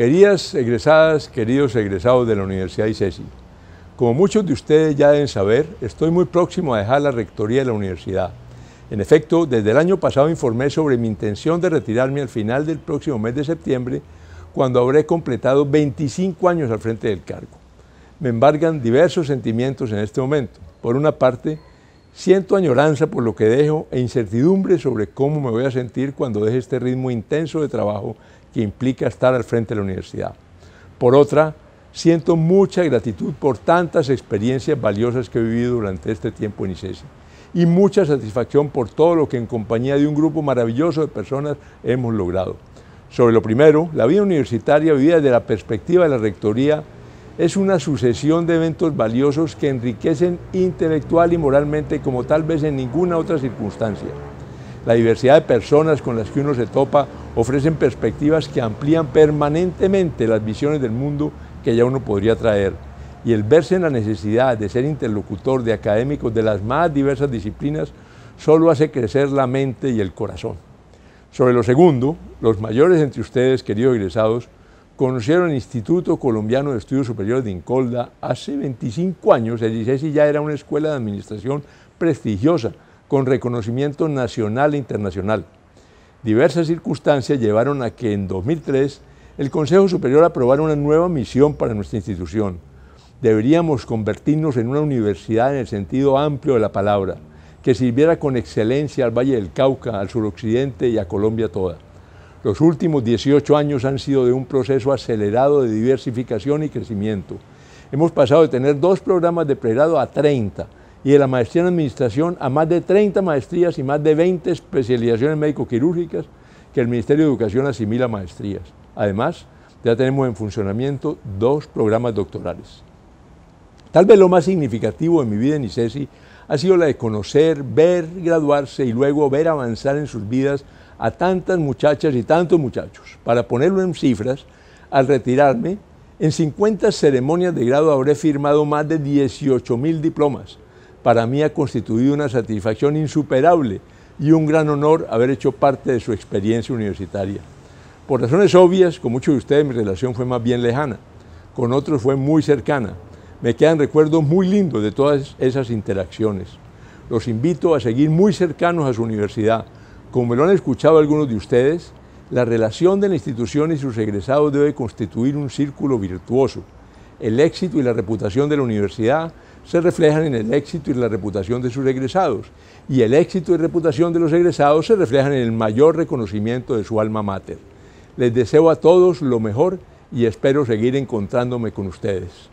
Queridas egresadas, queridos egresados de la Universidad ICESI, como muchos de ustedes ya deben saber, estoy muy próximo a dejar la rectoría de la universidad. En efecto, desde el año pasado informé sobre mi intención de retirarme al final del próximo mes de septiembre, cuando habré completado 25 años al frente del cargo. Me embargan diversos sentimientos en este momento. Por una parte, siento añoranza por lo que dejo e incertidumbre sobre cómo me voy a sentir cuando deje este ritmo intenso de trabajo que implica estar al frente de la universidad. Por otra, siento mucha gratitud por tantas experiencias valiosas que he vivido durante este tiempo en ICESI e y mucha satisfacción por todo lo que en compañía de un grupo maravilloso de personas hemos logrado. Sobre lo primero, la vida universitaria vivida desde la perspectiva de la Rectoría es una sucesión de eventos valiosos que enriquecen intelectual y moralmente como tal vez en ninguna otra circunstancia. La diversidad de personas con las que uno se topa ofrecen perspectivas que amplían permanentemente las visiones del mundo que ya uno podría traer. Y el verse en la necesidad de ser interlocutor de académicos de las más diversas disciplinas solo hace crecer la mente y el corazón. Sobre lo segundo, los mayores entre ustedes, queridos egresados, conocieron el Instituto Colombiano de Estudios Superiores de Incolda hace 25 años. El ICESI ya era una escuela de administración prestigiosa, con reconocimiento nacional e internacional. Diversas circunstancias llevaron a que en 2003 el Consejo Superior aprobara una nueva misión para nuestra institución. Deberíamos convertirnos en una universidad en el sentido amplio de la palabra, que sirviera con excelencia al Valle del Cauca, al suroccidente y a Colombia toda. Los últimos 18 años han sido de un proceso acelerado de diversificación y crecimiento. Hemos pasado de tener dos programas de pregrado a 30, y de la maestría en administración a más de 30 maestrías y más de 20 especializaciones médico-quirúrgicas que el Ministerio de Educación asimila maestrías. Además, ya tenemos en funcionamiento dos programas doctorales. Tal vez lo más significativo de mi vida en ICESI ha sido la de conocer, ver graduarse y luego ver avanzar en sus vidas a tantas muchachas y tantos muchachos. Para ponerlo en cifras, al retirarme, en 50 ceremonias de grado habré firmado más de 18.000 mil diplomas, para mí ha constituido una satisfacción insuperable y un gran honor haber hecho parte de su experiencia universitaria. Por razones obvias, con muchos de ustedes mi relación fue más bien lejana, con otros fue muy cercana. Me quedan recuerdos muy lindos de todas esas interacciones. Los invito a seguir muy cercanos a su universidad. Como lo han escuchado algunos de ustedes, la relación de la institución y sus egresados debe constituir un círculo virtuoso. El éxito y la reputación de la universidad se reflejan en el éxito y la reputación de sus egresados, y el éxito y reputación de los egresados se reflejan en el mayor reconocimiento de su alma mater. Les deseo a todos lo mejor y espero seguir encontrándome con ustedes.